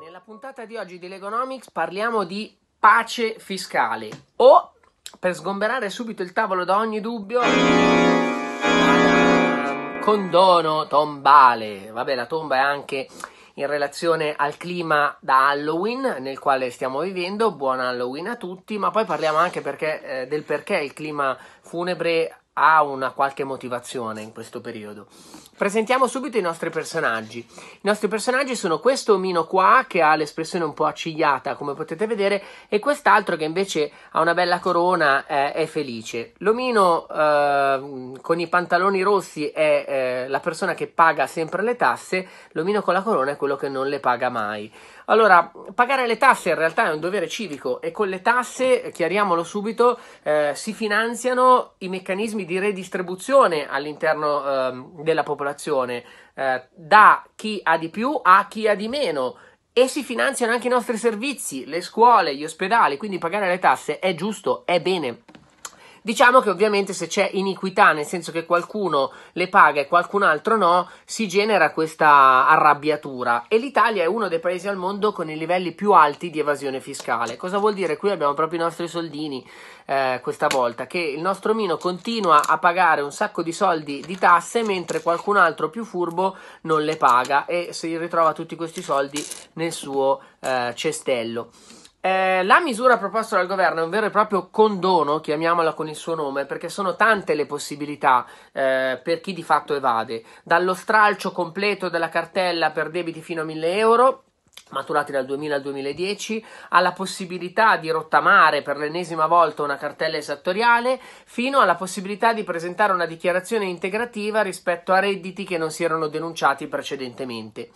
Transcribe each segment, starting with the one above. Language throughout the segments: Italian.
Nella puntata di oggi di Legonomics parliamo di pace fiscale o, per sgomberare subito il tavolo da ogni dubbio, condono tombale. Vabbè, la tomba è anche in relazione al clima da Halloween nel quale stiamo vivendo. Buon Halloween a tutti, ma poi parliamo anche perché, eh, del perché il clima funebre ha una qualche motivazione in questo periodo. Presentiamo subito i nostri personaggi. I nostri personaggi sono questo omino qua che ha l'espressione un po' accigliata, come potete vedere, e quest'altro che invece ha una bella corona, eh, è felice. L'omino eh, con i pantaloni rossi è eh, la persona che paga sempre le tasse, l'omino con la corona è quello che non le paga mai. Allora, pagare le tasse in realtà è un dovere civico e con le tasse, chiariamolo subito, eh, si finanziano i meccanismi di redistribuzione all'interno eh, della popolazione, eh, da chi ha di più a chi ha di meno e si finanziano anche i nostri servizi, le scuole, gli ospedali, quindi pagare le tasse è giusto, è bene. Diciamo che ovviamente se c'è iniquità, nel senso che qualcuno le paga e qualcun altro no, si genera questa arrabbiatura e l'Italia è uno dei paesi al mondo con i livelli più alti di evasione fiscale. Cosa vuol dire? Qui abbiamo proprio i nostri soldini eh, questa volta, che il nostro Mino continua a pagare un sacco di soldi di tasse mentre qualcun altro più furbo non le paga e si ritrova tutti questi soldi nel suo eh, cestello. Eh, la misura proposta dal governo è un vero e proprio condono, chiamiamola con il suo nome, perché sono tante le possibilità eh, per chi di fatto evade, dallo stralcio completo della cartella per debiti fino a 1000 euro maturati dal 2000 al 2010, alla possibilità di rottamare per l'ennesima volta una cartella esattoriale, fino alla possibilità di presentare una dichiarazione integrativa rispetto a redditi che non si erano denunciati precedentemente.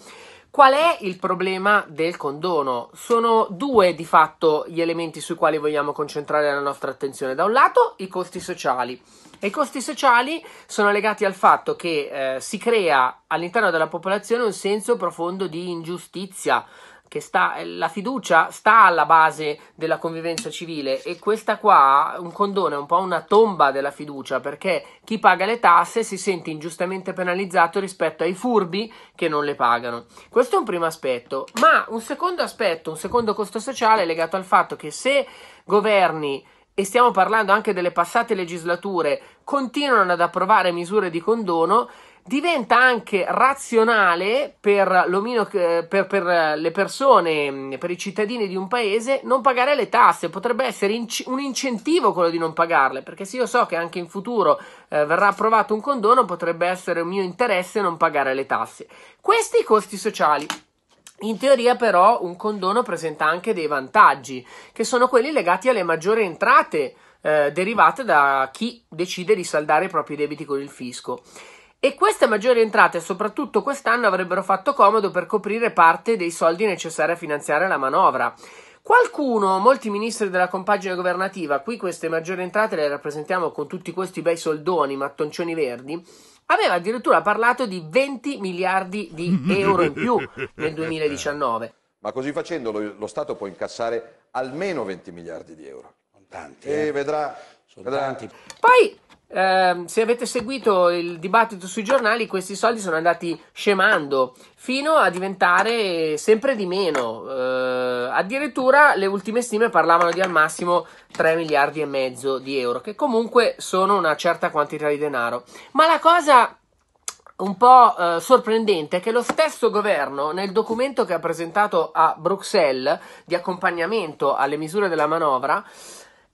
Qual è il problema del condono? Sono due di fatto gli elementi sui quali vogliamo concentrare la nostra attenzione. Da un lato i costi sociali. E i costi sociali sono legati al fatto che eh, si crea all'interno della popolazione un senso profondo di ingiustizia, che sta, la fiducia sta alla base della convivenza civile e questa qua, un condono è un po' una tomba della fiducia perché chi paga le tasse si sente ingiustamente penalizzato rispetto ai furbi che non le pagano. Questo è un primo aspetto, ma un secondo aspetto, un secondo costo sociale è legato al fatto che se governi e stiamo parlando anche delle passate legislature continuano ad approvare misure di condono diventa anche razionale per, per, per, le persone, per i cittadini di un paese, non pagare le tasse. Potrebbe essere inc- un incentivo quello di non pagarle, perché se io so che anche in futuro eh, verrà approvato un condono, potrebbe essere un mio interesse non pagare le tasse. Questi i costi sociali. In teoria però un condono presenta anche dei vantaggi, che sono quelli legati alle maggiori entrate eh, derivate da chi decide di saldare i propri debiti con il fisco e queste maggiori entrate, soprattutto quest'anno, avrebbero fatto comodo per coprire parte dei soldi necessari a finanziare la manovra. Qualcuno, molti ministri della compagine governativa, qui queste maggiori entrate le rappresentiamo con tutti questi bei soldoni, mattoncioni verdi, aveva addirittura parlato di 20 miliardi di euro in più nel 2019. Ma così facendo lo, lo Stato può incassare almeno 20 miliardi di euro. Tanti, eh? E vedrà, vedrà. Poi eh, se avete seguito il dibattito sui giornali, questi soldi sono andati scemando fino a diventare sempre di meno. Eh, addirittura le ultime stime parlavano di al massimo 3 miliardi e mezzo di euro, che comunque sono una certa quantità di denaro. Ma la cosa un po' eh, sorprendente è che lo stesso governo nel documento che ha presentato a Bruxelles di accompagnamento alle misure della manovra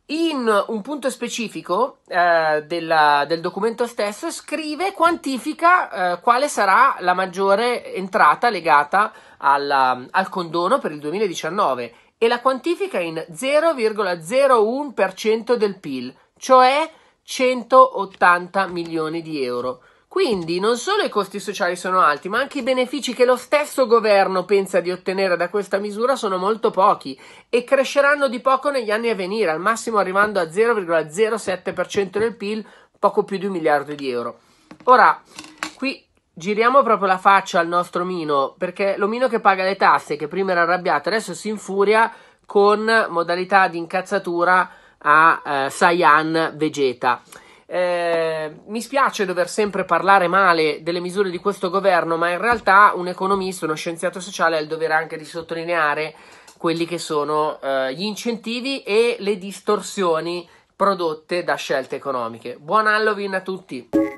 in un punto specifico eh, della, del documento stesso scrive, quantifica eh, quale sarà la maggiore entrata legata alla, al condono per il 2019 e la quantifica in 0,01% del PIL, cioè 180 milioni di euro. Quindi non solo i costi sociali sono alti, ma anche i benefici che lo stesso governo pensa di ottenere da questa misura sono molto pochi e cresceranno di poco negli anni a venire, al massimo arrivando a 0,07% del PIL, poco più di un miliardo di euro. Ora, qui giriamo proprio la faccia al nostro Mino, perché l'omino che paga le tasse, che prima era arrabbiato, adesso si infuria con modalità di incazzatura a eh, Saiyan Vegeta. Eh, mi spiace dover sempre parlare male delle misure di questo governo, ma in realtà un economista, uno scienziato sociale ha il dovere anche di sottolineare quelli che sono eh, gli incentivi e le distorsioni prodotte da scelte economiche. Buon Halloween a tutti!